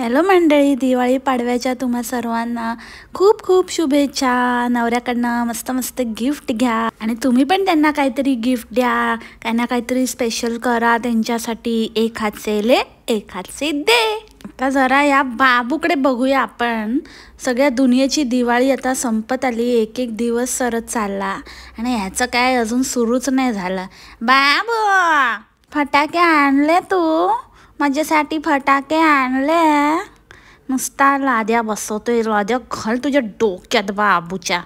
hello मंडळी दिवाळी पाडव्याच्या तुम्हा सर्वांना खूप खूप शुभेच्छा नवऱ्याकडनं मस्त मस्त गिफ्ट घ्या आणि तुम्ही पण त्यांना काहीतरी गिफ्ट द्या त्यांना काहीतरी स्पेशल करा त्यांच्यासाठी एक सेले एक से दे आता जरा या बाबूकडे बघूया आपण सगळ्या दुनियेची दिवाळी आता संपत आली एक एक दिवस सरत चालला आणि ह्याचं काय अजून सुरूच नाही झालं बाबू फटाके आणले तू माझ्यासाठी फटाके आणले नुसता लाद्या बसवतोय लाद्या घाल तुझ्या डोक्यात आबूच्या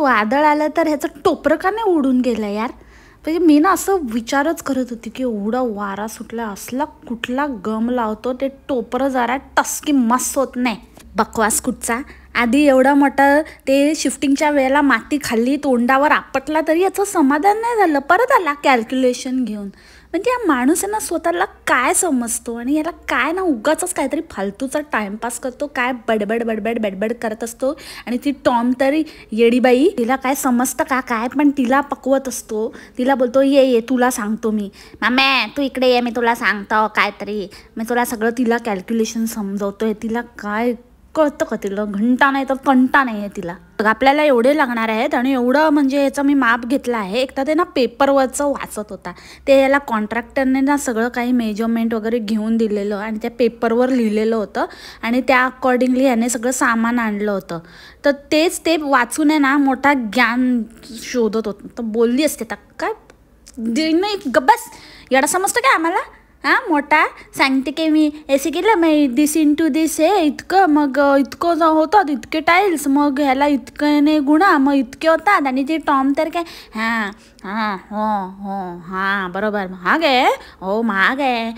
वादळ आलं तर ह्याचं टोपरं का नाही उडून गेलं यार म्हणजे मी ना असं विचारच करत होती की एवढा वारा सुटला असला कुठला गम लावतो ते टोपरं जरा टसकी मस्त होत नाही बकवास कुठचा आधी एवढं मोठं ते शिफ्टिंगच्या वेळेला माती खाल्ली तोंडावर आपटला तरी याचं समाधान नाही झालं परत आला कॅल्क्युलेशन घेऊन म्हणजे या माणूस ना स्वतःला काय समजतो आणि याला काय ना उगाच काहीतरी फालतूचा टाइमपास करतो काय बडबड बडबड बडबड करत असतो आणि ती टॉम तरी येडीबाई तिला काय समजतं का काय पण तिला पकवत असतो तिला बोलतो ये ये तुला सांगतो मी मामे तू इकडे ये मी तुला सांगतो तरी मी तुला सगळं तिला कॅल्क्युलेशन समजवतोय तिला काय कळतं का तिला घंटा नाही तर कंटा नाही आहे तिला तर आपल्याला एवढे लागणार आहेत आणि एवढं म्हणजे याचं मी माप घेतला आहे एक तर ते ना पेपरवरचं वाचत होता ते याला कॉन्ट्रॅक्टरने ना सगळं काही मेजरमेंट वगैरे घेऊन दिलेलं आणि त्या पेपरवर लिहिलेलं होतं आणि त्या अकॉर्डिंगली याने सगळं सामान आणलं होतं तर तेच ते वाचून आहे ना मोठा ज्ञान शोधत होतं तर बोलली असते आता काय नाही गब्बस याला समजतं काय आम्हाला हां मोठा सांगते की मी सी केलं मग दिस इन टू दिस हे इतकं मग इतकं होतात इतके टाईल्स मग ह्याला इतकं गुणा मग इतके होतात आणि ते टॉम तर काय हां हां हो हो हां बरोबर महाग आहे हो महाग आहे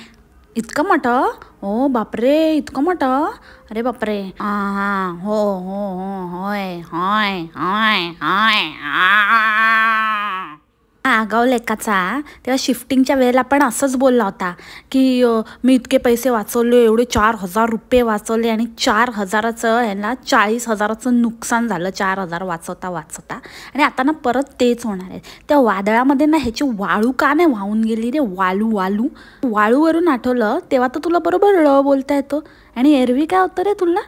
इतकं मोठं हो बापरे इतकं मोठं अरे बापरे हा हा हो हो हो होय होय होय होय आगाव एकाचा तेव्हा शिफ्टिंगच्या वेळेला पण असंच बोलला होता की मी इतके पैसे वाचवले एवढे चार हजार रुपये वाचवले आणि चार हजाराचं ह्याला चाळीस हजाराचं नुकसान झालं चार हजार वाचवता वाचवता आणि आता ना परत तेच होणार आहे त्या वादळामध्ये ना ह्याची वाळू का नाही वाहून गेली रे वाळू वालू वाळूवरून आठवलं तेव्हा तर तुला बरोबर ळ बोलता येतो आणि एरवी काय होतं रे तुला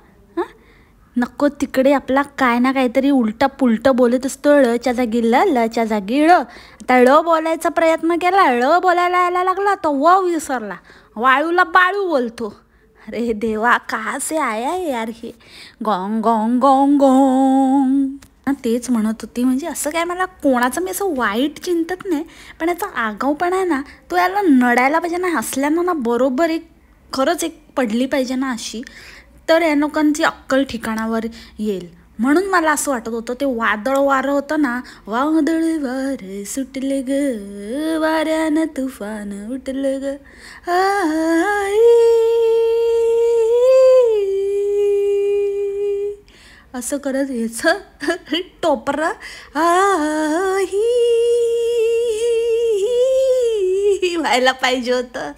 नको तिकडे आपला काय ना काहीतरी उलटा पुलटं बोलत असतो ळच्या जागी ल लच्या जागी ळ आता ळ बोलायचा प्रयत्न केला ळ बोलायला यायला लागला तो व विसरला वाळूला बाळू बोलतो अरे देवा का से आया यार हे गोंग गोंग गोंग गोंग तेच म्हणत होती म्हणजे असं काय मला कोणाचं मी असं वाईट चिंतत नाही पण याचा आगाऊपणा आहे ना तो याला नडायला पाहिजे ना हसल्यानं ना बरोबर एक खरंच एक पडली पाहिजे ना अशी तर या अक्कल ठिकाणावर येईल म्हणून मला असं वाटत होतं ते वादळ वारं होतं ना वादळ वार सुटले ग वाऱ्यानं तुफान उठलं ग असं करत टोपर टोपरा व्हायला पाहिजे होतं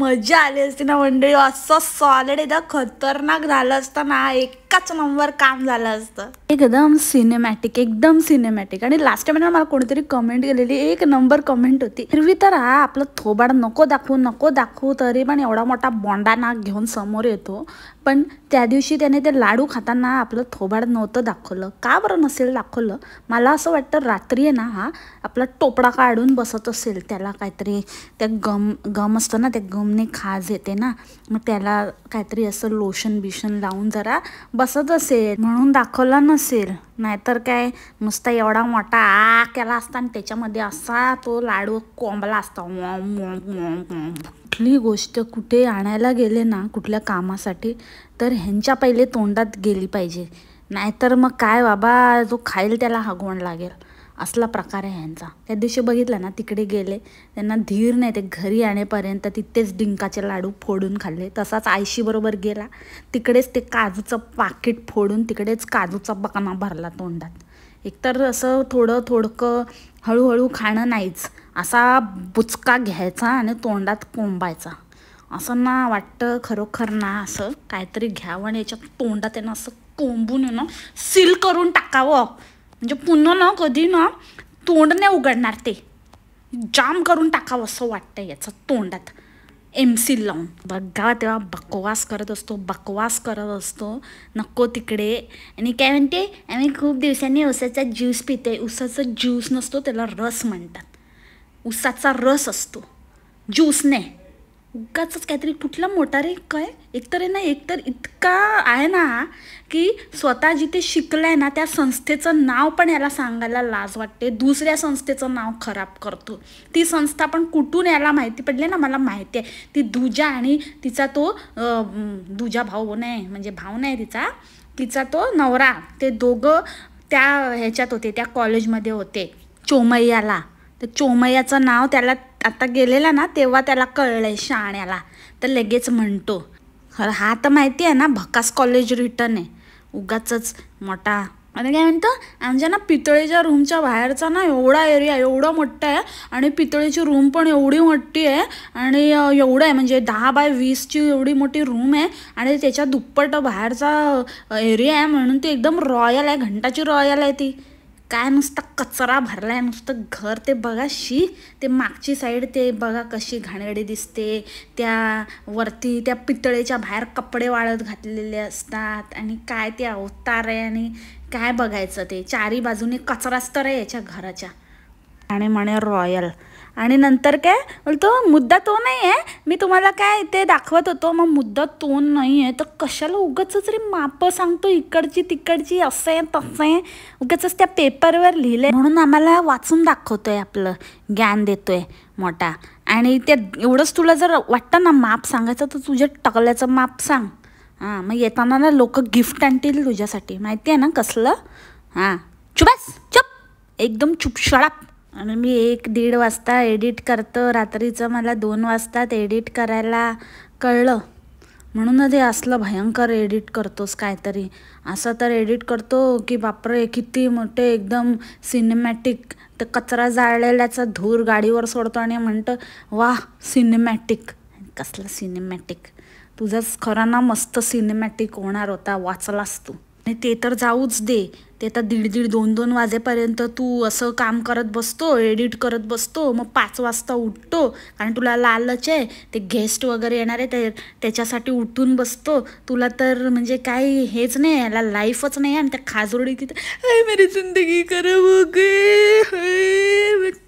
मजा आली असती ना मंडळी असं सॉलिड एकदा खतरनाक झालं असतं ना एक एकाच नंबर काम झालं असतं एकदम सिनेमॅटिक एकदम सिनेमॅटिक आणि लास्ट टाइम मला कोणीतरी कमेंट केलेली एक नंबर कमेंट होती हिरवी तर हा आपलं थोबाड नको दाखवू नको दाखवू तरी पण एवढा मोठा बोंडा नाक घेऊन समोर येतो पण त्या दिवशी त्याने ते लाडू खाताना आपलं थोबाड नव्हतं दाखवलं का बरं नसेल दाखवलं मला असं वाटतं रात्री आहे ना हा आपला टोपडा काढून बसत असेल त्याला काहीतरी त्या गम गम असतं ना त्या गमने खाज येते ना मग त्याला काहीतरी असं लोशन बिशन लावून जरा बसत असेल म्हणून दाखवला नसेल नाहीतर काय नुसता एवढा मोठा आ केला असता आणि त्याच्यामध्ये असा तो लाडू कोंबला असता कुठली गोष्ट कुठे आणायला गेले ना कुठल्या कामासाठी तर ह्यांच्या पहिले तोंडात गेली पाहिजे नाहीतर मग काय बाबा जो खाईल त्याला हगवण लागेल असला प्रकार आहे यांचा त्या दिवशी बघितला ना तिकडे गेले त्यांना धीर नाही ते घरी आणेपर्यंत तिथेच डिंकाचे लाडू फोडून खाल्ले तसाच बरोबर गेला तिकडेच ते काजूचं पाकिट फोडून तिकडेच काजूचा बकाना भरला तोंडात एकतर असं थोडं थोडकं हळूहळू खाणं नाहीच असा बुचका घ्यायचा आणि तोंडात कोंबायचा असं ना वाटतं खरोखर ना असं काहीतरी घ्यावं आणि याच्या तोंडात त्यांना असं कोंबून ना सील करून टाकावं म्हणजे पुन्हा ना कधी ना तोंड नाही उघडणार ते जाम करून टाकावं असं वाटतं याचं तोंडात एम सी लावून बघा तेव्हा बकवास करत असतो बकवास करत असतो नको तिकडे आणि काय म्हणते आम्ही खूप दिवसांनी उसाचा ज्यूस पिते उसाचा ज्यूस नसतो त्याला रस म्हणतात उसाचा रस असतो ज्यूस नाही उगाच काहीतरी कुठला मोठा रे काय एकतर ना एकतर इतका आहे ना की स्वतः जिथे शिकलं आहे ना त्या संस्थेचं नाव पण याला सांगायला लाज वाटते दुसऱ्या संस्थेचं नाव खराब करतो ती संस्था पण कुठून याला माहिती पडली ना मला माहिती आहे ती दुजा आणि तिचा तो दुजा भाऊ नाही म्हणजे भाऊ नाही तिचा तिचा तो नवरा ते दोघं त्या ह्याच्यात होते त्या कॉलेजमध्ये होते चोमय्याला तर चोमय्याचं नाव त्याला आता गेलेला ना तेव्हा त्याला कळलं आहे शाण्याला तर लगेच म्हणतो खरं हा तर माहिती आहे ना भकास कॉलेज रिटर्न आहे उगाच मोठा आणि काय म्हणतं आमच्या ना पितळेच्या रूमच्या बाहेरचा ना एवढा एरिया एवढा मोठा आहे आणि पितळेची रूम पण एवढी मोठी आहे आणि एवढं आहे म्हणजे दहा बाय वीसची एवढी मोठी रूम आहे आणि त्याच्या दुप्पट बाहेरचा एरिया आहे म्हणून ती एकदम रॉयल आहे घंटाची रॉयल आहे ती काय नुसता कचरा भरलाय नुसतं घर ते बघा शी ते मागची साईड ते बघा कशी घाणेरडी दिसते त्या वरती त्या पितळेच्या बाहेर कपडे वाळत घातलेले असतात आणि काय ते अवतार आहे आणि काय बघायचं ते चारी बाजूने कचराच तर आहे याच्या घराच्या आणि म्हणे रॉयल आणि नंतर काय बोलतो मुद्दा तो नाही आहे मी तुम्हाला काय ते दाखवत होतो मग मुद्दा तो नाही आहे तर कशाला उगाच रे माप सांगतो इकडची तिकडची असं आहे तसं आहे उगाच त्या पेपरवर लिहिले म्हणून आम्हाला वाचून दाखवतोय आपलं ज्ञान देतोय मोठा आणि त्या एवढंच तुला जर वाटतं ना माप सांगायचं तर तुझ्या टकल्याचं माप सांग हां मग येताना ना लोक गिफ्ट आणतील तुझ्यासाठी माहिती आहे ना कसलं हां चुप एकदम चुपशळाप आणि मी एक दीड वाजता एडिट करतो रात्रीचं मला दोन वाजतात एडिट करायला कळलं म्हणूनच हे असलं भयंकर एडिट करतोस काहीतरी असं तर एडिट करतो की बापरे किती मोठे एकदम सिनेमॅटिक तर कचरा जाळलेल्याचा धूर गाडीवर सोडतो आणि म्हणतं वा सिनेमॅटिक कसलं सिनेमॅटिक तुझाच खरं ना मस्त सिनेमॅटिक होणार होता वाचलास तू आणि ते तर जाऊच दे ते आता दीड दीड दोन दोन वाजेपर्यंत तू असं काम करत बसतो एडिट करत बसतो मग पाच वाजता उठतो कारण तुला लालच आहे ते गेस्ट वगैरे येणार आहे ते त्याच्यासाठी उठून बसतो तुला तर म्हणजे काही हेच नाही याला लाईफच नाही आणि त्या खाजोडी तिथं मेरी जिंदगी करा हो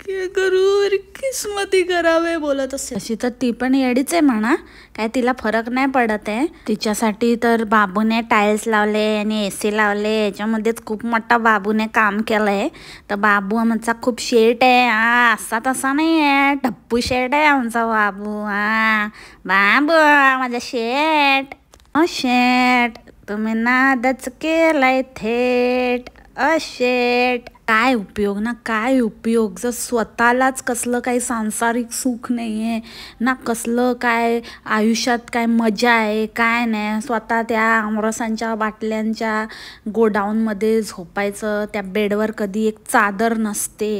किस्मती करावे बोलत असेल अशी तर ती पण येडीच आहे म्हणा काय तिला फरक नाही पडत आहे तिच्यासाठी तर बाबूने टाईल्स लावले आणि ए सी लावले याच्यामध्येच खूप मोठा बाबूने काम केलं आहे तर बाबू आमचा खूप शेट आहे हा असा तसा नाही आहे ढप्पू शेट आहे आमचा बाबू हा बाबू माझा शेट अ शेट तुम्ही नादच केलाय थेट अ शेट काय उपयोग ना काय उपयोग जर स्वतःलाच कसलं काही सांसारिक सुख नाही आहे ना कसलं काय आयुष्यात काय मजा आहे काय नाही स्वतः त्या आमरसांच्या बाटल्यांच्या गोडाऊनमध्ये झोपायचं त्या बेडवर कधी एक चादर नसते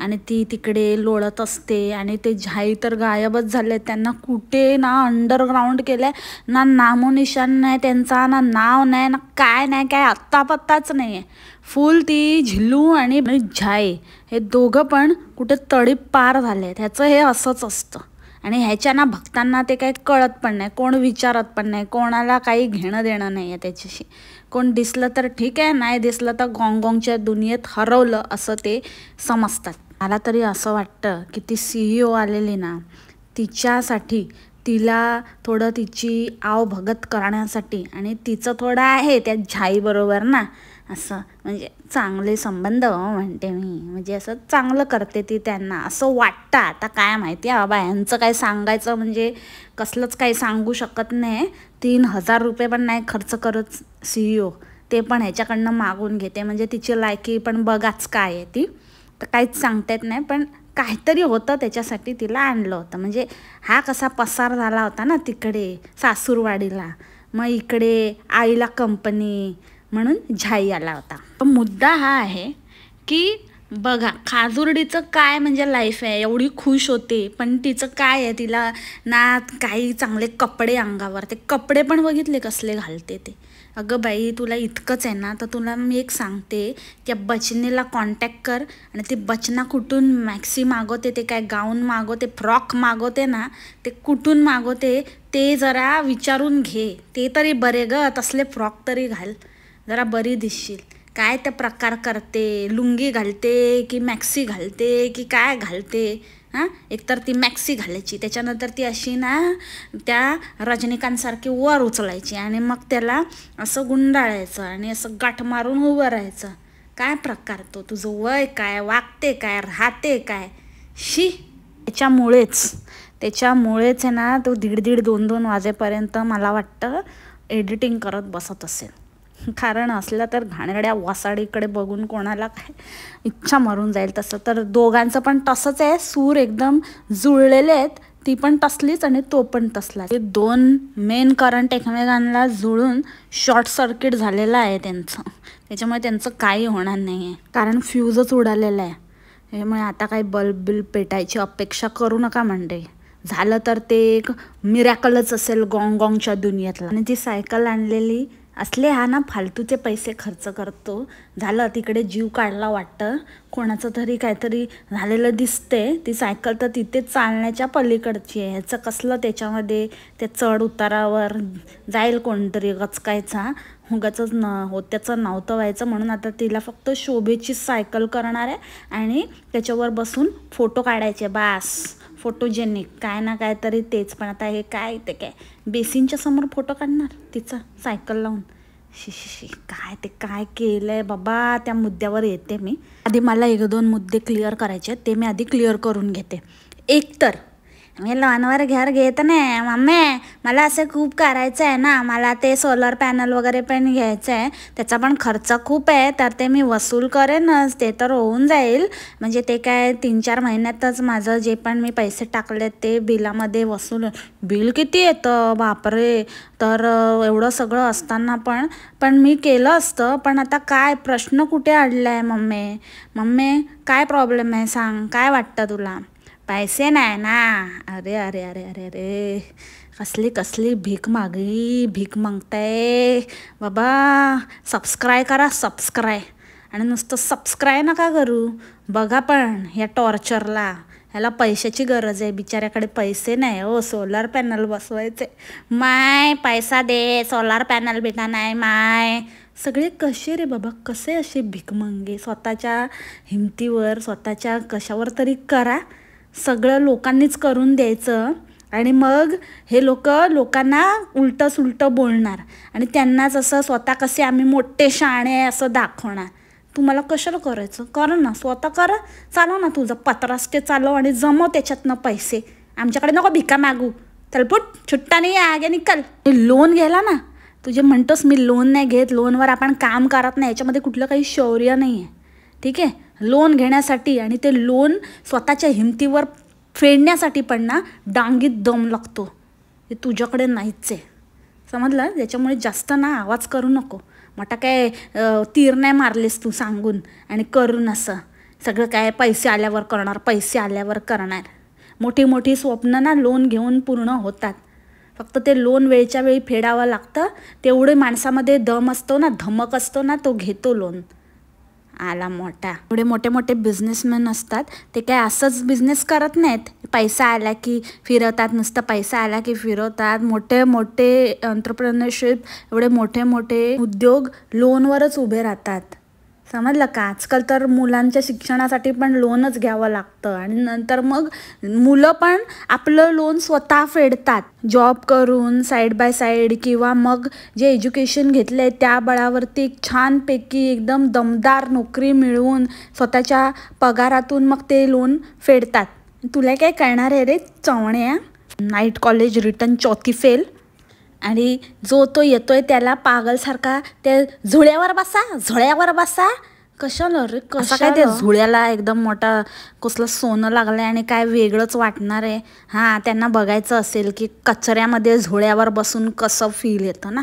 आणि ती तिकडे लोळत असते आणि ते झाई तर गायबच झाले त्यांना कुठे ना अंडरग्राऊंड केलं आहे ना नामोनिशान नाही त्यांचा ना नाव नाही ना काय नाही काय आत्तापत्ताच नाही आहे फुल ती झिल्लू आणि झाय हे दोघं पण कुठे तडी पार झाले आहेत ह्याचं हे असंच असतं आणि ना भक्तांना ते काही कळत पण नाही कोण विचारत पण नाही कोणाला काही घेणं देणं नाही आहे त्याच्याशी कोण दिसलं तर ठीक आहे नाही दिसलं तर गोंगोंगच्या दुनियेत हरवलं असं ते समजतात मला तरी असं वाटतं की ती सीईओ e आलेली ना तिच्यासाठी तिला थोडं तिची आवभगत करण्यासाठी आणि तिचं थोडं आहे त्या झाईबरोबर ना असं म्हणजे चांगले संबंध हो म्हणते मी म्हणजे असं चांगलं करते ती त्यांना असं वाटतं आता काय माहिती आहे बाबा यांचं काय सांगायचं म्हणजे कसलंच काही सांगू शकत नाही तीन हजार रुपये पण नाही खर्च करत सी ओ e ते पण ह्याच्याकडनं मागून घेते म्हणजे तिची लायकी पण बघाच काय आहे ती तर काहीच सांगता येत नाही पण काहीतरी होतं त्याच्यासाठी तिला आणलं होतं म्हणजे हा कसा पसार झाला होता ना तिकडे सासूरवाडीला मग इकडे आईला कंपनी म्हणून झाई आला होता मुद्दा हा आहे की बघा खाजुर्डीचं काय म्हणजे लाईफ आहे एवढी खुश होते पण तिचं काय आहे तिला ना काही चांगले कपडे अंगावर ते कपडे पण बघितले कसले घालते ते अगं बाई तुला इतकंच आहे ना तर तुला मी एक सांगते त्या बचनेला कॉन्टॅक्ट कर आणि ती बचना कुठून मॅक्सी मागवते ते काय गाऊन मागवते फ्रॉक मागवते ना ते कुठून मागवते ते जरा विचारून घे ते तरी बरे ग तसले फ्रॉक तरी घाल जरा बरी दिसशील काय त्या प्रकार करते लुंगी घालते की मॅक्सी घालते की काय घालते हां एकतर ती मॅक्सी घालायची त्याच्यानंतर ती अशी ना त्या रजनीकांतसारखी वर उचलायची आणि मग त्याला असं गुंडाळायचं आणि असं गाठ मारून उभं राहायचं काय प्रकार तो तुझं वय काय वागते काय राहते काय शी त्याच्यामुळेच त्याच्यामुळेच आहे ना तो दीड दीड दोन दोन वाजेपर्यंत मला वाटतं एडिटिंग करत बसत असेल कारण असलं तर घाणेरड्या वासाडीकडे बघून कोणाला काय इच्छा मरून जाईल तसं तर दोघांचं पण तसंच आहे सूर एकदम जुळलेले आहेत ती पण तसलीच आणि तो पण तसला हे दोन मेन करंट एकमेकांना जुळून शॉर्ट सर्किट झालेलं आहे त्यांचं त्याच्यामुळे त्यांचं काही होणार नाही आहे कारण फ्यूजच उडालेला आहे त्यामुळे आता काही बल्ब बिल पेटायची अपेक्षा करू नका म्हणते झालं तर ते एक मिरॅकलच असेल गॉंग गॉंगच्या दुनियेतला आणि ती सायकल आणलेली असले हा ना फालतूचे पैसे खर्च करतो झालं तिकडे जीव काढला वाटतं कोणाचं तरी काहीतरी झालेलं दिसते ती सायकल तर तिथे चालण्याच्या पलीकडची आहे ह्याचं कसलं त्याच्यामध्ये ते चढ उतारावर जाईल कोणतरी गचकायचा उगाचंच न हो त्याचं नव्हतं व्हायचं म्हणून आता तिला फक्त शोभेची सायकल करणार आहे आणि त्याच्यावर बसून फोटो काढायचे बास फोटोजेनिक काय ना काय तरी तेच पण आता हे काय ते काय बेसिनच्या समोर फोटो काढणार तिचा सायकल लावून शी शी शी काय ते काय केलं आहे बाबा त्या मुद्द्यावर येते मी आधी मला एक दोन मुद्दे क्लिअर करायचे ते मी आधी क्लिअर करून घेते एकतर मी लॉनवर घर घेत नाही मम्मी मला असे खूप करायचं आहे ना मला ते सोलर पॅनल वगैरे पण घ्यायचं आहे त्याचा पण खर्च खूप आहे तर ते मी वसूल करेनच ते तर होऊन जाईल म्हणजे ते काय तीन चार महिन्यातच माझं जे पण मी पैसे टाकले ते बिलामध्ये वसूल बिल किती येतं बापरे तर एवढं सगळं असताना पण पण मी केलं असतं पण आता काय प्रश्न कुठे अडला आहे मम्मी मम्मी काय प्रॉब्लेम आहे सांग काय वाटतं तुला पैसे नाही ना अरे अरे अरे अरे अरे कसली कसली भीक मागी भीक मागताय बाबा सबस्क्राय करा सबस्क्राय आणि नुसतं सबस्क्राय नका करू बघा पण या टॉर्चरला ह्याला पैशाची गरज आहे बिचाऱ्याकडे पैसे नाही हो सोलार पॅनल बसवायचे माय पैसा दे सोलार पॅनल भेटा नाही माय सगळे कसे रे बाबा कसे असे मागे स्वतःच्या हिमतीवर स्वतःच्या कशावर तरी करा सगळं लोकांनीच करून द्यायचं आणि मग हे लोक लोकांना उलटं सुलटं बोलणार आणि त्यांनाच असं स्वतः कसे आम्ही मोठे शाणे असं दाखवणार तुम्हाला कशाला करायचं कर ना स्वतः कर चालव ना तुझं पत्रास्टे चालव आणि जमव त्याच्यातनं पैसे आमच्याकडे नको भिका मागू तलपूट छुट्टा नाही आहे आगे निकल लोन घ्यायला ना तुझे म्हणतोस मी लोन नाही घेत लोनवर आपण काम करत नाही याच्यामध्ये कुठलं काही शौर्य नाही आहे ठीक आहे लोन घेण्यासाठी आणि ते लोन स्वतःच्या हिमतीवर फेडण्यासाठी पण ना डांगीत दम लागतो हे तुझ्याकडे नाहीच आहे समजलं त्याच्यामुळे जास्त ना आवाज करू नको मटा काय तीर नाही मारलेस तू सांगून आणि करून असं सगळं काय पैसे आल्यावर करणार पैसे आल्यावर करणार मोठी मोठी स्वप्न ना लोन घेऊन पूर्ण होतात फक्त ते लोन वेळच्या वेळी फेडावं लागतं तेवढे माणसामध्ये दम असतो ना धमक असतो ना तो घेतो लोन आला मोठा एवढे मोठे मोठे बिझनेसमॅन असतात ते काय असंच बिझनेस करत नाहीत पैसा आला की फिरवतात नुसतं पैसा आला की फिरवतात मोठे मोठे एंटरप्रेनरशिप एवढे मोठे मोठे उद्योग लोनवरच उभे राहतात समजलं का आजकाल तर मुलांच्या शिक्षणासाठी पण लोनच घ्यावं लागतं आणि नंतर मग मुलं पण आपलं लोन स्वतः फेडतात जॉब करून साईड बाय साईड किंवा मग जे एज्युकेशन घेतलं आहे त्या बळावरती एक छानपैकी एकदम दमदार नोकरी मिळवून स्वतःच्या पगारातून मग ते लोन फेडतात तुला काय करणार आहे रे चवण्या नाईट कॉलेज रिटर्न चौथी फेल आणि जो तो येतोय त्याला पागलसारखा त्या झुळ्यावर बसा झुळ्यावर बसा कशाला रे कसं काय त्या झुळ्याला एकदम मोठा कसलं सोनं लागलंय आणि काय वेगळंच वाटणार आहे हां त्यांना बघायचं असेल की कचऱ्यामध्ये झुळ्यावर बसून कसं फील येतं ना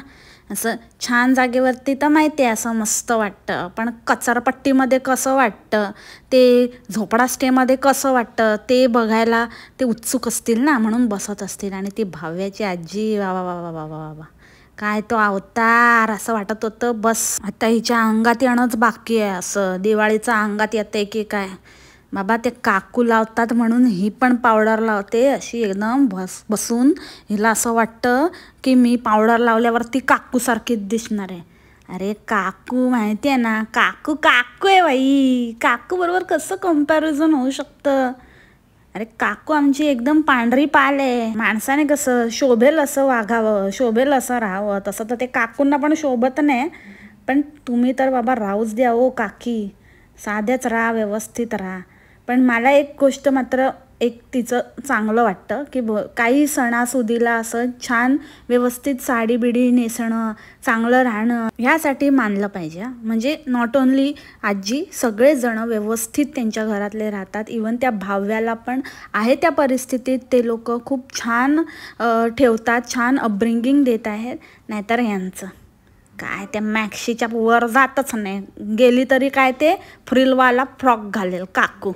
असं छान जागेवरती तर माहिती आहे असं मस्त वाटतं पण कचरपट्टीमध्ये कसं वाटतं ते झोपडा स्टेमध्ये कसं वाटतं ते बघायला ते उत्सुक असतील ना म्हणून बसत असतील आणि ती भाव्याची आजी वा वा वा वा वा वा काय तो अवतार असं वाटत होतं बस आता हिच्या अंगात येणंच बाकी आहे असं दिवाळीचं अंगात येतं की काय बाबा ते काकू लावतात म्हणून ही पण पावडर लावते अशी एकदम बस बसून हिला असं वाटतं की मी पावडर लावल्यावरती काकूसारखीच दिसणार आहे अरे काकू माहिती आहे ना काकू काकू आहे बाई काकूबरोबर कसं कम्पॅरिझन होऊ शकतं अरे काकू आमची एकदम पांढरी पाल आहे माणसाने कसं शोभेल असं वागावं शोभेल असं राहावं तसं तर ते काकूंना पण शोभत नाही पण तुम्ही तर बाबा राहूच द्या ओ हो, काकी साध्याच राहा व्यवस्थित राहा पण मला एक गोष्ट मात्र एक तिचं चांगलं वाटतं की ब काही सणासुदीला असं छान व्यवस्थित साडी बिडी नेसणं चांगलं राहणं ह्यासाठी मानलं पाहिजे म्हणजे नॉट ओन्ली आजी सगळेजणं व्यवस्थित त्यांच्या घरातले राहतात इवन त्या भाव्याला पण आहे त्या परिस्थितीत ते लोक खूप छान ठेवतात छान अपब्रिंगिंग देत आहेत नाहीतर यांचं काय त्या मॅक्सीच्या वर जातच नाही गेली तरी काय ते फ्रिलवाला फ्रॉक घालेल काकू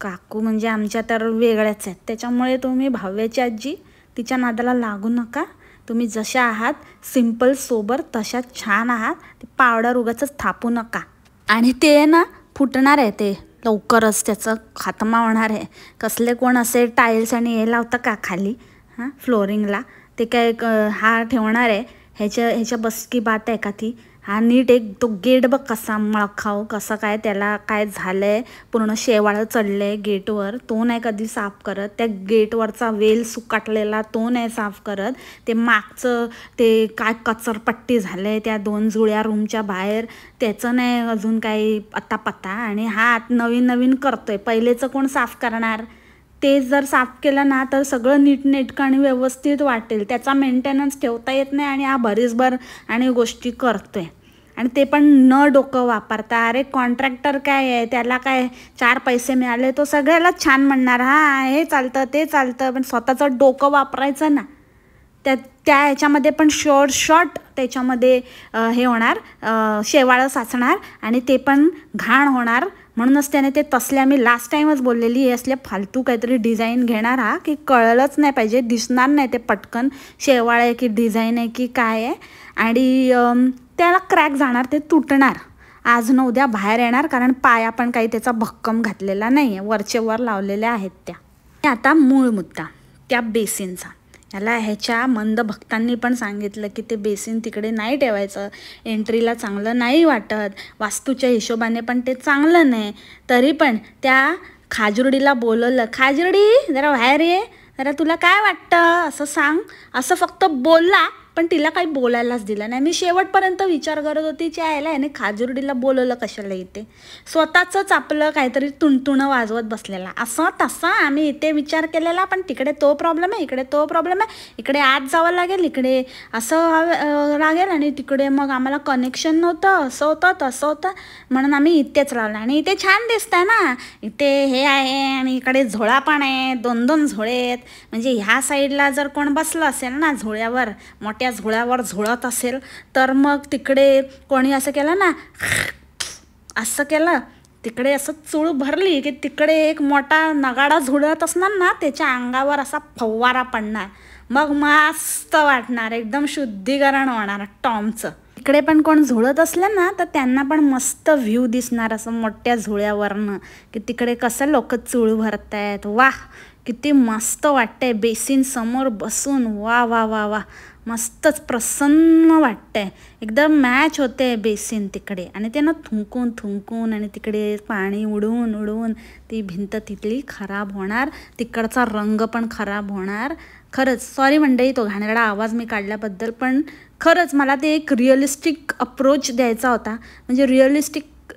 काकू म्हणजे आमच्या तर वेगळ्याच आहेत त्याच्यामुळे तुम्ही भाव्याची आजी तिच्या नादाला लागू नका तुम्ही जशा आहात सिम्पल सोबर तशा छान आहात ते पावडर उगाच थापू नका आणि ते ना फुटणार आहे ते लवकरच त्याचं खात्मा होणार आहे कसले कोण असे टाईल्स आणि हे लावतं का खाली हां फ्लोरिंगला ते काय हा ठेवणार आहे ह्याच्या ह्याच्या बसकी बात आहे का ती हा नीट एक तो गेट बघ कसा मळखाव कसा काय त्याला काय झालंय पूर्ण शेवाळं चढलं आहे गेटवर तो नाही कधी साफ करत त्या गेटवरचा वेल सुकाटलेला तो नाही साफ करत ते मागचं ते काय कचरपट्टी झालंय त्या दोन जुळ्या रूमच्या बाहेर त्याचं नाही अजून काही पत्ता पत्ता आणि हा आत नवीन नवीन करतोय पहिलेचं कोण साफ करणार ते जर साफ केलं ना तर सगळं नीटनेटकं आणि व्यवस्थित वाटेल त्याचा मेंटेनन्स ठेवता येत नाही आणि हा भरीसभर आणि गोष्टी करतो आहे आणि ते पण न डोकं वापरता अरे कॉन्ट्रॅक्टर काय आहे त्याला काय चार पैसे मिळाले तो सगळ्याला छान म्हणणार हा हे चालतं ते चालतं पण स्वतःचं डोकं वापरायचं ना त्या त्या ह्याच्यामध्ये पण शॉर्ट शॉर्ट त्याच्यामध्ये हे होणार शेवाळं साचणार आणि ते पण घाण होणार म्हणूनच त्याने ते तसल्या मी लास्ट टाईमच बोललेली हे असल्या फालतू काहीतरी डिझाईन घेणार हा की कळलंच नाही पाहिजे दिसणार नाही ते पटकन शेवाळ आहे की डिझाईन आहे की काय आहे आणि त्याला क्रॅक जाणार ते तुटणार आज न उद्या बाहेर येणार कारण पाया पण काही त्याचा भक्कम घातलेला नाही आहे वरचे वर लावलेल्या आहेत त्या आता मूळ मुद्दा त्या बेसिनचा याला ह्याच्या मंद भक्तांनी पण सांगितलं की ते बेसिन तिकडे नाही ठेवायचं एंट्रीला चांगलं नाही वाटत वास्तूच्या हिशोबाने पण ते चांगलं नाही तरी पण त्या खाजुर्डीला बोलवलं खाजुर्डी जरा बाहेर ये जरा तुला काय वाटतं असं सांग असं फक्त बोलला पण तिला काही बोलायलाच दिलं नाही मी शेवटपर्यंत विचार करत होती च्या यायला याने खाजुर्डीला बोलवलं कशाला इथे स्वतःचंच आपलं काहीतरी तुणतुणं वाजवत बसलेला असं तसं आम्ही इथे विचार केलेला पण तिकडे तो प्रॉब्लेम आहे इकडे तो प्रॉब्लेम आहे इकडे आत जावं लागेल इकडे असं लागेल आणि तिकडे मग आम्हाला कनेक्शन नव्हतं असं होतं तसं होतं म्हणून आम्ही इथेच लावलं आणि इथे छान दिसतंय ना इथे हे आहे आणि इकडे झोळा पण आहे दोन दोन झोळे आहेत म्हणजे ह्या साईडला जर कोण बसलं असेल ना झोळ्यावर मोठ्या त्या झोळ्यावर झोळत असेल तर मग तिकडे कोणी असं केलं ना असं केलं तिकडे असं चूळ भरली की तिकडे एक मोठा नगाडा झुळत असणार ना त्याच्या अंगावर असा फवारा पडणार मग मस्त वाटणार एकदम शुद्धीकरण होणार टॉमचं इकडे पण कोण झुळत असलं ना तर त्यांना पण मस्त व्ह्यू दिसणार असं मोठ्या झुळ्यावरनं की तिकडे कसं लोक चूळ भरत आहेत वाह किती मस्त वाटतंय बेसिन समोर बसून वा वा वा वा मस्तच प्रसन्न वाटतंय एकदम मॅच होते बेसिन तिकडे आणि ते ना थुंकून थुंकून आणि तिकडे पाणी उडवून उडवून ती भिंत तिथली खराब होणार तिकडचा रंग पण खराब होणार खरंच सॉरी मंडळी तो घाणेरडा आवाज मी काढल्याबद्दल पण खरंच मला ते एक रिअलिस्टिक अप्रोच द्यायचा होता म्हणजे रिअलिस्टिक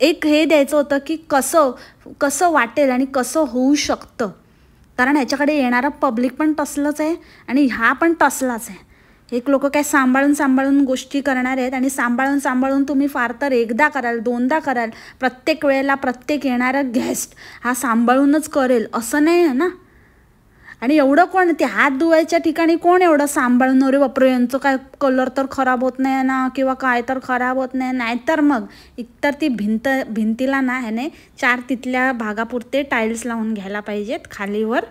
एक हे द्यायचं होतं की कसं कसं वाटेल आणि कसं होऊ शकतं कारण ह्याच्याकडे येणारा पब्लिक पण तसलंच आहे आणि हा पण तसलाच आहे एक लोक काय सांभाळून सांभाळून गोष्टी करणार आहेत आणि सांभाळून सांभाळून तुम्ही फार तर एकदा कराल दोनदा कराल प्रत्येक वेळेला प्रत्येक येणारा गेस्ट हा सांभाळूनच करेल असं नाही आहे ना आणि एवढं कोण ते हात धुवायच्या ठिकाणी कोण एवढं सांभाळणार रे बापरे यांचं काय कलर तर खराब होत नाही ना किंवा काय तर खराब होत नाही नाहीतर मग एकतर ती भिंत भिंतीला ना ह्याने चार तिथल्या भागापुरते टाईल्स लावून घ्यायला पाहिजेत खालीवर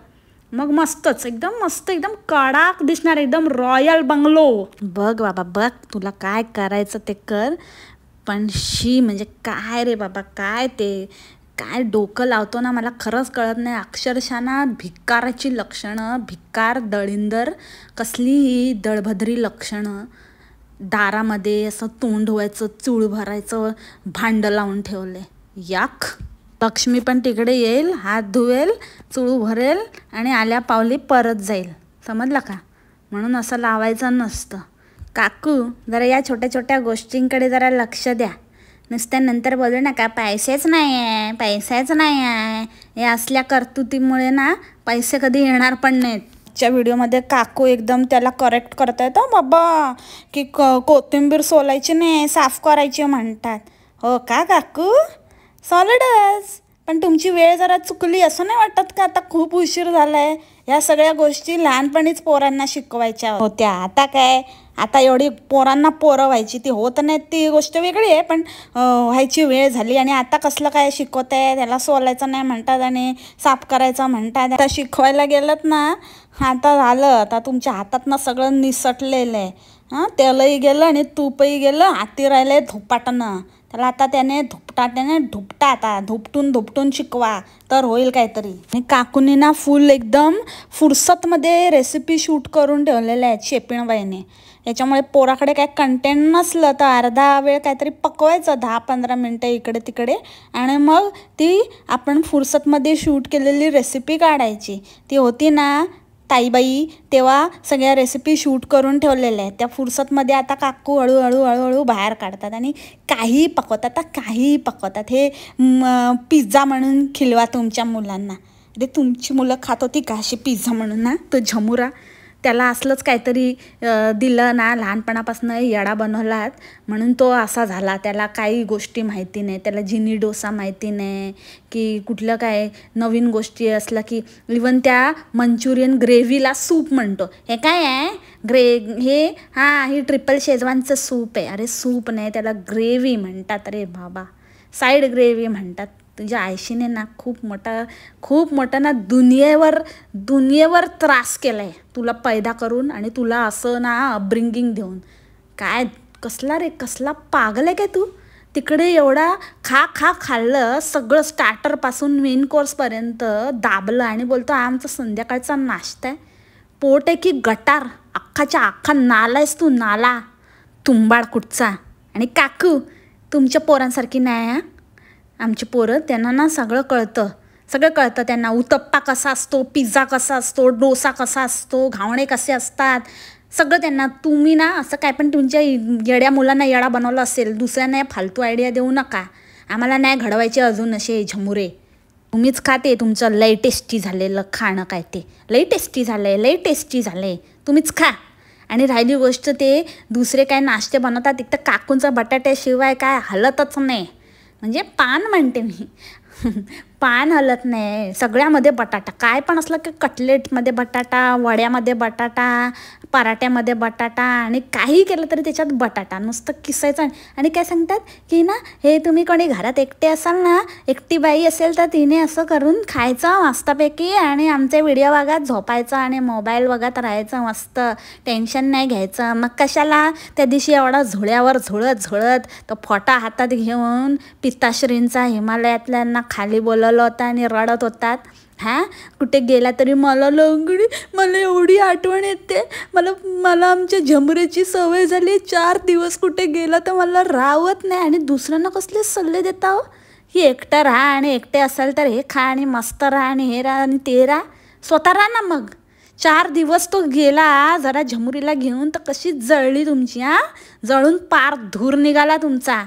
मग मस्तच एकदम मस्त एकदम कडाक दिसणार एकदम रॉयल बंगलो बघ बाबा बघ तुला काय करायचं ते कर पण शी म्हणजे काय रे बाबा काय ते काय डोकं लावतो ना मला खरंच कळत नाही अक्षरशः ना भिक्काराची लक्षणं भिक्कार दळिंदर कसलीही दळभद्री लक्षणं दारामध्ये असं तोंड धुवायचं चूळ भरायचं भांडं लावून ठेवले याक लक्ष्मी पण तिकडे येईल हात धुवेल चूळ भरेल आणि आल्या पावली परत जाईल समजलं का म्हणून असं लावायचं नसतं काकू जरा या छोट्या छोट्या गोष्टींकडे जरा लक्ष द्या नुसत्या नंतर बोलू नका पैसेच नाही आहे पैसेच नाही आहे या असल्या कर्तुतीमुळे ना पैसे कधी येणार पण नाहीत आजच्या व्हिडिओमध्ये काकू एकदम त्याला करेक्ट करत आहेत बाबा की क कोथिंबीर सोलायची नाही साफ करायची म्हणतात हो का काकू सॉलिडच पण तुमची वेळ जरा चुकली असं नाही वाटत का आता खूप उशीर झाला आहे ह्या सगळ्या गोष्टी लहानपणीच पोरांना शिकवायच्या होत्या आता काय आता एवढी पोरांना पोरं व्हायची ती होत नाहीत ती गोष्ट वेगळी आहे पण व्हायची वेळ झाली आणि आता कसलं काय शिकवत आहे त्याला सोलायचं नाही म्हणतात आणि साफ करायचं म्हणतात आता शिकवायला गेलत ना आता झालं आता तुमच्या हातातनं सगळं निसटलेलं आहे हां तेलही गेलं आणि तूपही गेलं आती राहिलं आहे धुपाटनं त्याला आता त्याने धुपटाट्याने धुपटा आता धुपटून धुपटून शिकवा तर होईल काहीतरी आणि काकुनी ना फुल एकदम फुरसतमध्ये रेसिपी शूट करून ठेवलेल्या आहेत शेपिणबाईने याच्यामुळे पोराकडे काय कंटेंट नसलं तर अर्धा वेळ काहीतरी पकवायचं दहा पंधरा मिनटं इकडे तिकडे आणि मग ती आपण फुरसतमध्ये शूट केलेली रेसिपी काढायची ती होती ना ताईबाई तेव्हा सगळ्या रेसिपी शूट करून ठेवलेल्या आहेत त्या फुरसतमध्ये आता काकू हळूहळू हळूहळू बाहेर काढतात आणि काही पकवतात आता काहीही पकवतात हे पिझ्झा म्हणून खिलवा तुमच्या मुलांना अरे तुमची मुलं खात होती का अशी पिझ्झा म्हणून ना तो झमुरा त्याला असलंच काहीतरी दिलं ना लहानपणापासून येडा बनवलात म्हणून तो असा झाला त्याला काही गोष्टी माहिती नाही त्याला जिनी डोसा माहिती नाही की कुठलं काय नवीन गोष्टी असलं की इवन त्या मंचुरियन ग्रेव्हीला सूप म्हणतो हे काय आहे ग्रे हे हां ही ट्रिपल शेजवानचं सूप आहे अरे सूप नाही त्याला ग्रेव्ही म्हणतात अरे बाबा साईड ग्रेव्ही म्हणतात तुझ्या आयशीने ना खूप मोठा खूप मोठा ना दुनियेवर दुनियेवर त्रास केला आहे तुला पैदा करून आणि तुला असं ना अपब्रिंगिंग देऊन काय कसला रे कसला पागल आहे काय तू तिकडे एवढा खा खा खाल्लं सगळं स्टार्टरपासून मेन कोर्सपर्यंत दाबलं आणि बोलतो आमचा संध्याकाळचा नाश्ता आहे पोट आहे की गटार अख्खाच्या अख्खा नाला आहेस तू नाला तुंबाळ कुठचा आणि काकू तुमच्या पोरांसारखी नाही आहे आमची पोरं त्यांना ना सगळं कळतं सगळं कळतं त्यांना उतप्पा कसा असतो पिझ्झा कसा असतो डोसा कसा असतो घावणे कसे असतात सगळं त्यांना तुम्ही ना असं काय पण तुमच्या येड्या मुलांना येडा बनवला असेल दुसऱ्यांना फालतू आयडिया देऊ नका आम्हाला नाही घडवायचे अजून असे झमुरे तुम्हीच खाते तुमचं लय टेस्टी झालेलं खाणं काय ते लय टेस्टी झालं आहे लय टेस्टी झालं आहे तुम्हीच खा आणि राहिली गोष्ट ते दुसरे काय नाश्ते बनवतात एक तर काकूंचा बटाट्याशिवाय काय हलतच नाही म्हणजे पान म्हणते मी पान हलत नाही सगळ्यामध्ये बटाटा काय पण असलं की कटलेटमध्ये बटाटा वड्यामध्ये बटाटा पराठ्यामध्ये बटाटा आणि काही केलं तरी त्याच्यात बटाटा नुसतं किसायचं आणि काय सांगतात की ना हे तुम्ही कोणी घरात एकटे असाल ना एकटी बाई असेल तर तिने असं करून खायचं मस्तपैकी आणि आमचे व्हिडिओ भागात झोपायचं आणि मोबाईल बघत राहायचं मस्त टेन्शन नाही घ्यायचं मग कशाला त्या दिवशी एवढा झुळ्यावर झुळत झुळत तो फोटा हातात घेऊन पिताश्रींचा हिमालयातल्यांना खाली बोलवलं होतं आणि रडत होतात हां कुठे गेला तरी मला लंगडी मला एवढी आठवण येते मला मला आमच्या झमुरेची सवय झाली चार दिवस कुठे गेला तर मला रावत नाही आणि दुसऱ्यांना कसले सल्ले देता हो की एकटा राहा आणि एकटे असाल तर हे खा आणि मस्त राहा आणि हे राहा आणि ते राहा स्वतः राहा ना मग चार दिवस तो गेला जरा झमुरीला घेऊन तर कशी जळली तुमची हां जळून पार धूर निघाला तुमचा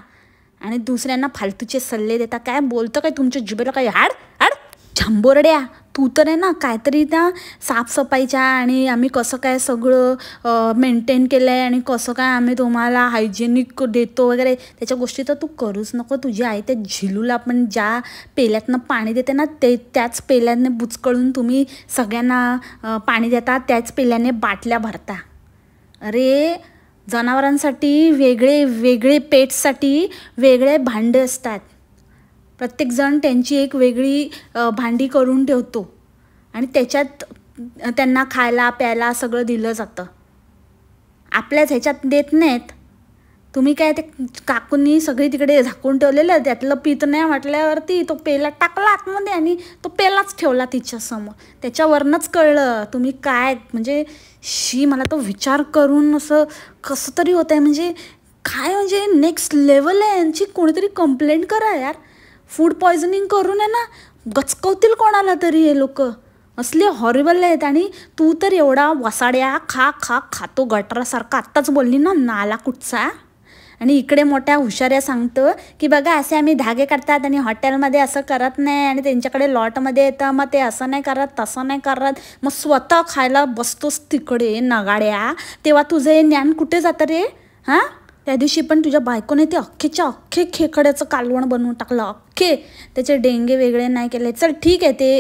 आणि दुसऱ्यांना फालतूचे सल्ले देता काय बोलतं काय तुमच्या जिबेला काही हाड हाड झांबोरड्या तू तर आहे ना काहीतरी त्या साफसफाईच्या आणि आम्ही कसं काय सगळं मेंटेन केलं आहे आणि कसं काय आम्ही तुम्हाला हायजेनिक देतो वगैरे त्याच्या गोष्टी तर तू करूच नको तुझी आई त्या झिलूला पण ज्या पेल्यातनं पाणी देते ना ते त्याच पेल्याने बुचकळून तुम्ही सगळ्यांना पाणी देता त्याच पेल्याने बाटल्या भरता अरे जनावरांसाठी वेगळे वेगळे पेट्ससाठी वेगळे भांडे असतात प्रत्येकजण त्यांची एक वेगळी भांडी करून ठेवतो आणि त्याच्यात त्यांना खायला प्यायला सगळं दिलं जातं आपल्याच ह्याच्यात देत नाहीत तुम्ही काय ते काकूंनी सगळी तिकडे झाकून ठेवलेलं त्यातलं पीत नाही म्हटल्यावरती तो पेला टाकला आतमध्ये आणि तो पेलाच ठेवला तिच्यासमोर त्याच्यावरनंच कळलं तुम्ही काय म्हणजे शी मला तो विचार करून असं कसं तरी होत आहे म्हणजे काय म्हणजे नेक्स्ट लेवल आहे यांची कोणीतरी कंप्लेंट करा यार फूड पॉयझनिंग करून आहे ना गचकवतील कोणाला तरी हे लोक असले हॉरिबल आहेत आणि तू तर एवढा वसाड्या खा खा खातो गटारासारखा आत्ताच बोलली ना नाला कुठचा आणि इकडे मोठ्या हुशाऱ्या सांगतं की बघा असे आम्ही धागे करतात आणि हॉटेलमध्ये असं करत नाही आणि त्यांच्याकडे लॉटमध्ये येतं मग ते असं नाही करत तसं नाही करत मग स्वतः खायला बसतोस तिकडे नगाड्या तेव्हा तुझं हे ज्ञान कुठे जातं रे हां त्या दिवशी पण तुझ्या बायकोने ते अख्खेच्या अख्खे खेकड्याचं कालवण बनवून टाकलं अख्खे त्याचे डेंगे वेगळे नाही केले चल ठीक आहे ते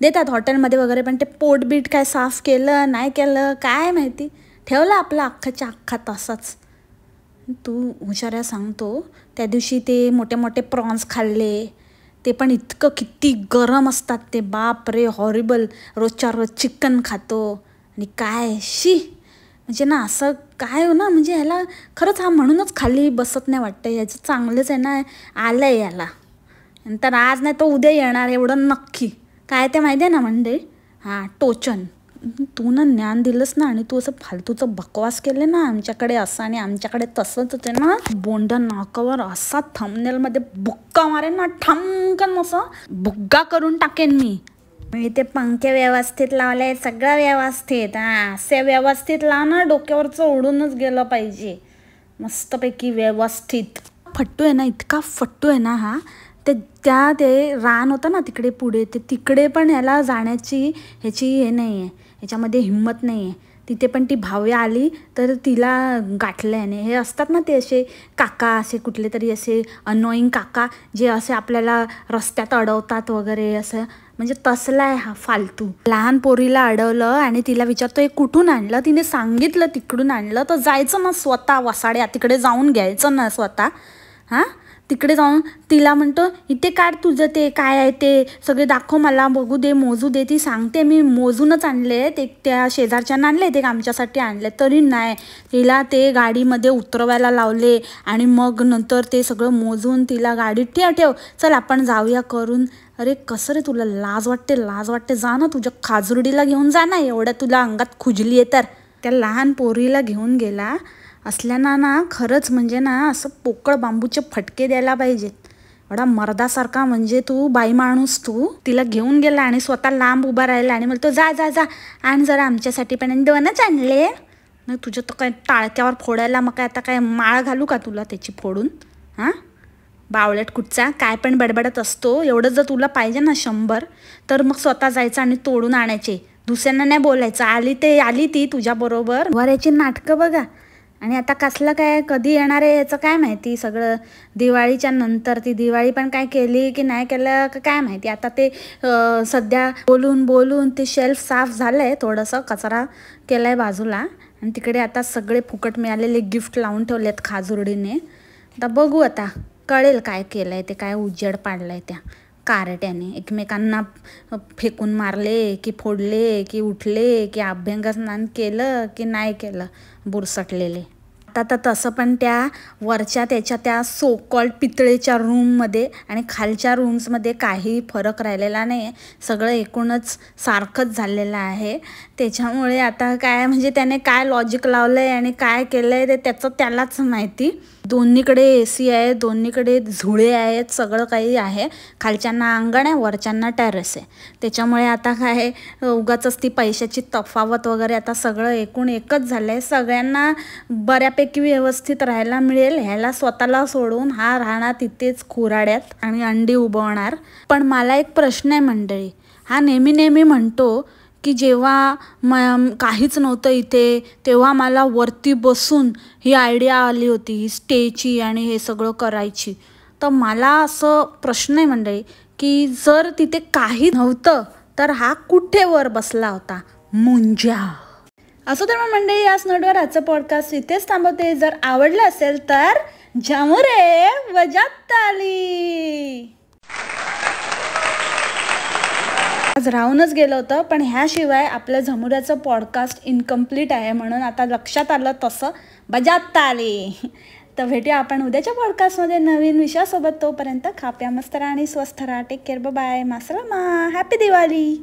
देतात हॉटेलमध्ये वगैरे पण ते पोटबीट काय साफ केलं नाही केलं काय माहिती ठेवलं आपला अख्खाच्या अख्खा तसाच तू हुशाऱ्या सांगतो त्या दिवशी ते मोठे मोठे प्रॉन्स खाल्ले ते पण इतकं किती गरम असतात ते बाप रे हॉरिबल रोजच्या रोज चिकन खातो आणि काय शी म्हणजे ना असं काय हो ना म्हणजे ह्याला खरंच हा म्हणूनच खाली बसत नाही वाटतं याचं चांगलंच आहे ना आलं आहे याला नंतर आज नाही तो उद्या येणार एवढं नक्की काय ते माहिती आहे ना म्हणजे हां टोचन तू ना ज्ञान दिलंस ना आणि तू असं फालतूचं बकवास केले ना आमच्याकडे असं आणि आमच्याकडे तसंच होते ना बोंडा नाकावर असा थंबनेलमध्ये बुक्का मारेन ना ठमकन असं बुग्गा करून टाकेन मी म्हणजे ते पंखे व्यवस्थित लावले सगळं व्यवस्थित हां असे व्यवस्थित लावणं डोक्यावरचं ओढूनच गेलं पाहिजे मस्तपैकी व्यवस्थित फट्टू आहे ना इतका फट्टू आहे ना हा ते त्या ते रान होतं ना तिकडे पुढे ते तिकडे पण ह्याला जाण्याची ह्याची हे नाही आहे ह्याच्यामध्ये हिंमत नाही आहे तिथे पण ती भाव्य आली तर तिला गाठलं नाही हे असतात ना ते असे काका असे कुठले तरी असे अनोईंग काका जे असे आपल्याला रस्त्यात अडवतात वगैरे असं म्हणजे तसलाय आहे हा फालतू लहान पोरीला अडवलं आणि तिला विचारतो हे कुठून आणलं तिने सांगितलं तिकडून आणलं तर जायचं ना स्वतः वसाड्या तिकडे जाऊन घ्यायचं ना स्वतः हां तिकडे जाऊन तिला म्हणतो इथे काढ तुझं ते काय आहे ते सगळे दाखव मला बघू दे मोजू दे ती सांगते मी मोजूनच आणले ते त्या शेजारच्यानं आणले ते आमच्यासाठी आणले तरी नाही तिला ते गाडीमध्ये उतरवायला लावले आणि मग नंतर ते सगळं मोजून तिला गाडीत ठेव ठेव चल आपण जाऊया करून अरे कसं रे तुला लाज वाटते लाज वाटते जा ना तुझ्या खाजुर्डीला घेऊन जा ना एवढ्या तुला अंगात खुजली आहे तर त्या लहान पोरीला घेऊन गेला असल्याना ना खरंच म्हणजे ना असं पोकळ बांबूचे फटके द्यायला पाहिजेत एवढा मर्दासारखा म्हणजे तू बाई माणूस तू तिला घेऊन गेला आणि स्वतः लांब उभा राहिला आणि मला तो जा जा जा आणि जरा आमच्यासाठी पण आणि दोनच आणले नाही तुझ्या तर काय टाळक्यावर फोडायला मग काय आता काय माळ घालू का तुला त्याची फोडून हां बावळट कुठचा काय पण बडबडत असतो एवढं जर तुला पाहिजे ना शंभर तर मग स्वतः जायचं आणि तोडून आणायचे दुसऱ्यांना नाही बोलायचं आली ते आली ती तुझ्याबरोबर वऱ्याची नाटकं बघा आणि आता कसलं काय कधी येणार आहे याचं काय माहिती सगळं दिवाळीच्या नंतर ती दिवाळी पण काय केली की नाही केलं का काय माहिती आता ते सध्या बोलून बोलून ते शेल्फ साफ झालं आहे थोडंसं कचरा केला आहे बाजूला आणि तिकडे आता सगळे फुकट मिळालेले गिफ्ट लावून ठेवले आहेत खाजुर्डीने आता बघू आता कळेल काय केलं आहे ते काय उजेड पाडलं आहे त्या कारट्याने एकमेकांना फेकून मारले की फोडले की उठले की अभ्यंग स्नान केलं की नाही केलं बुरसटलेले आता तर तसं पण त्या वरच्या त्याच्या त्या कॉल्ड पितळेच्या रूममध्ये आणि खालच्या रूम्समध्ये काही फरक राहिलेला नाही सगळं एकूणच सारखंच झालेलं आहे त्याच्यामुळे आता काय म्हणजे त्याने काय लॉजिक लावलं आहे आणि काय केलं आहे ते त्याचं त्यालाच माहिती दोन्हीकडे ए सी आहे दोन्हीकडे झुळे आहेत सगळं काही आहे खालच्यांना अंगण आहे वरच्यांना टेरेस आहे त्याच्यामुळे आता काय उगाच ती पैशाची तफावत वगैरे आता सगळं एकूण एकच झालं आहे सगळ्यांना बऱ्यापैकी व्यवस्थित राहायला मिळेल ह्याला स्वतःला सोडून हा राहणार तिथेच खुराड्यात आणि अंडी उभवणार पण मला एक प्रश्न आहे मंडळी हा नेहमी नेहमी म्हणतो की जेव्हा म काहीच नव्हतं इथे तेव्हा मला वरती बसून ही आयडिया आली होती ही स्टेची आणि हे सगळं करायची तर मला असं प्रश्न आहे मंडळी की जर तिथे काही नव्हतं तर हा कुठे वर बसला होता मुंजा असं तर मग मंडळी याच नोटवर आजचं पॉडकास्ट इथेच थांबवते जर आवडलं असेल तर जमुरे वजात ताली आज राहूनच गेलं होतं पण ह्याशिवाय आपलं झमुऱ्याचं पॉडकास्ट इनकम्प्लीट आहे म्हणून आता लक्षात आलं तसं बजात आले तर भेटूया आपण उद्याच्या पॉडकास्टमध्ये नवीन विषयासोबत तोपर्यंत खाप्या मस्त राहा आणि स्वस्थ राहा टेक केअर बाय मासला मा हॅपी दिवाळी